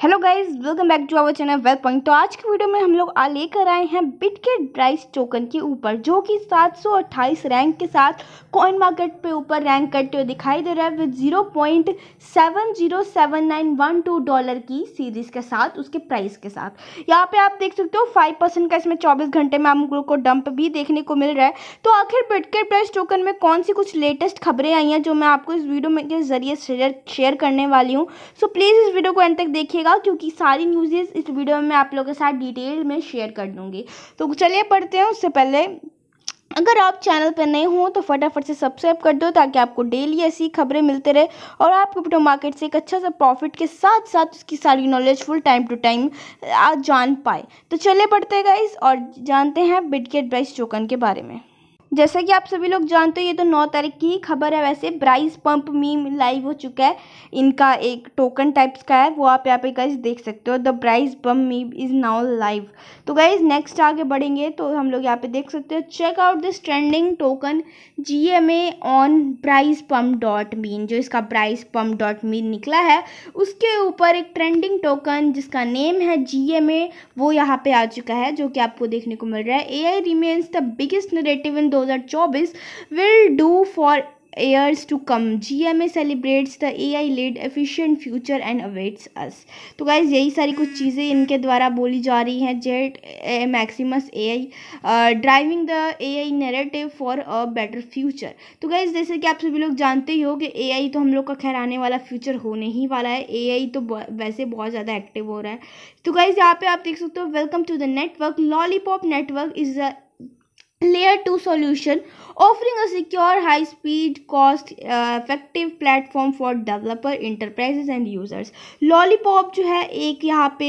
Hello guys welcome back to our channel well point तो आज की वीडियो में हम लोग आ लेकर आए हैं बिटकेट प्राइस टोकन के ऊपर जो कि 728 रैंक के साथ कॉइन मार्केट पे ऊपर रैंक करते हुए दिखाई दे रहा है विद 0.707912 डॉलर की सीरीज के साथ उसके प्राइस के साथ यहाँ पे आप देख सकते हो 5 परसेंट का इसमें चौबीस घंटे में हम लोग को डंप भी देखने को मिल रहा है तो आखिर बिटकेट प्राइस टोकन में कौन सी कुछ लेटेस्ट खबरें आई हैं जो मैं आपको इस वीडियो में के जरिए शेयर करने वाली हूँ सो प्लीज़ इस वीडियो को एंड तक देखिए रखिएगा क्योंकि सारी न्यूजेज इस वीडियो में आप लोगों के साथ डिटेल में शेयर कर दूँगी तो चलिए पढ़ते हैं उससे पहले अगर आप चैनल पर नए हों तो फटाफट से सब्सक्राइब कर दो ताकि आपको डेली ऐसी खबरें मिलते रहे और आप क्रिप्टो मार्केट से एक अच्छा सा प्रॉफिट के साथ साथ उसकी सारी knowledge full time to time आज जान पाए तो चले बढ़ते गए और जानते हैं बिटगेट ब्राइस टोकन के बारे में जैसा कि आप सभी लोग जानते हो ये तो नौ तारीख की ही खबर है वैसे ब्राइस पंप मीम लाइव हो चुका है इनका एक टोकन टाइप्स का है वो आप यहाँ पे गाइज देख सकते हो the Bryce pump meme is now live तो गाइज नेक्स्ट आगे बढ़ेंगे तो हम लोग यहाँ पे देख सकते हो check out this trending token G M A on Bryce pump dot mean जो इसका ब्राइस पम्प डॉट मीन निकला है उसके ऊपर एक ट्रेंडिंग टोकन जिसका नेम है जी एम ए वो यहाँ पर आ चुका है जो कि आपको देखने को मिल रहा है A I remains the biggest narrative in two 2024 will do for years to come GMA celebrates the AI led efficient future and awaits us तो गाइज यही सारी कुछ चीज़ें इनके द्वारा बोली जा रही हैं jet Maximus A I driving the A I narrative for a better future तो गाइज जैसे कि आप सभी लोग जानते ही हो कि ए आई तो हम लोग का खैर आने वाला फ्यूचर होने ही वाला है ए आई तो वैसे बहुत ज़्यादा एक्टिव हो रहा है तो गाइज यहाँ पे आप देख सकते हो welcome to the network lollipop network is the layer-2 solution offering a secure, high-speed, cost-effective platform for developer, enterprises and users. Lollipop जो है एक यहाँ पे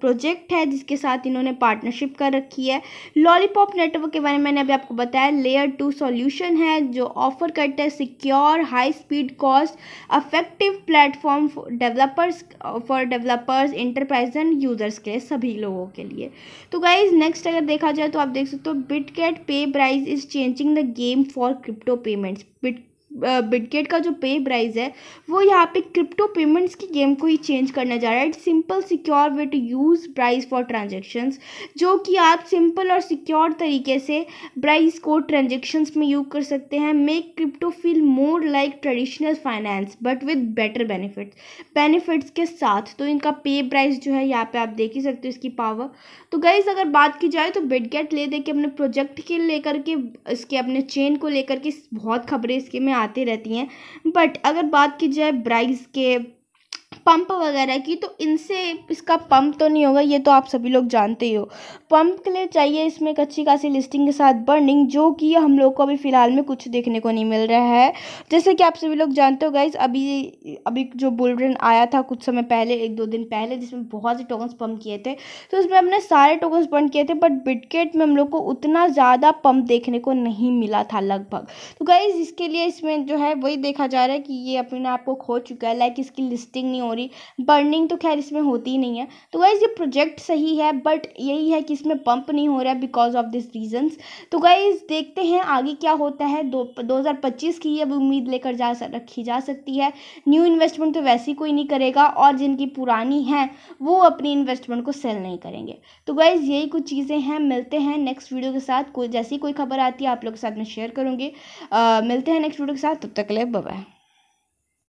प्रोजेक्ट uh, है जिसके साथ इन्होंने पार्टनरशिप कर रखी है लॉलीपॉप नेटवर्क के बारे में मैंने अभी आपको बताया लेयर टू सॉल्यूशन है जो ऑफर करता है secure high speed cost effective platform developers for developers enterprise and users के सभी लोगों के लिए तो गाइज नेक्स्ट अगर देखा जाए तो आप देख सकते हो Bitget pay Price is changing the game for crypto payments. Bit Bitget का जो पे प्राइस है वो यहाँ पे क्रिप्टो पेमेंट्स की गेम को ही चेंज करने जा रहा है it's simple secure way to use price for transactions जो कि आप सिंपल और सिक्योर तरीके से प्राइस को ट्रांजेक्शन्स में यूज कर सकते हैं make crypto feel more like traditional finance but with better benefits benefits के साथ तो इनका पे प्राइस जो है यहाँ पर आप देख ही सकते हो इसकी पावर तो गाइज अगर बात की जाए तो बिटगेट ले दे के अपने प्रोजेक्ट के लेकर के इसके अपने चेन को लेकर के बहुत खबरें इसके में आ आती रहती हैं बट अगर बात की जाए ब्राइज के पंप वगैरह की तो इनसे इसका पंप तो नहीं होगा ये तो आप सभी लोग जानते ही हो पंप के लिए चाहिए इसमें एक अच्छी खासी लिस्टिंग के साथ बर्निंग जो कि हम लोग को अभी फ़िलहाल में कुछ देखने को नहीं मिल रहा है जैसे कि आप सभी लोग जानते हो गाइज अभी अभी जो बुलड्रेन आया था कुछ समय पहले एक दो दिन पहले जिसमें बहुत से टोकन्स पम्प किए थे तो उसमें हमने सारे टोकन्स बर्न किए थे बट बिटकेट में हम लोग को उतना ज़्यादा पंप देखने को नहीं मिला था लगभग तो गाइज़ इसके लिए इसमें जो है वही देखा जा रहा है कि ये अपने आप को खो चुका है लाइक इसकी लिस्टिंग नहीं हो सॉरी बर्निंग तो खैर इसमें होती ही नहीं है तो गाइज़ ये प्रोजेक्ट सही है बट यही है कि इसमें पंप नहीं हो रहा है बिकॉज ऑफ दिस रीजन्स तो गाइज़ देखते हैं आगे क्या होता है दो दो की अब उम्मीद लेकर जा रखी जा सकती है न्यू इन्वेस्टमेंट तो वैसी कोई नहीं करेगा और जिनकी पुरानी है वो अपनी इन्वेस्टमेंट को सेल नहीं करेंगे तो गाइज़ यही कुछ चीज़ें हैं मिलते हैं नेक्स्ट वीडियो के साथ कोई जैसी कोई खबर आती है आप लोग के साथ में शेयर करूँगी मिलते हैं नेक्स्ट वीडियो के साथ तब तक ले बाय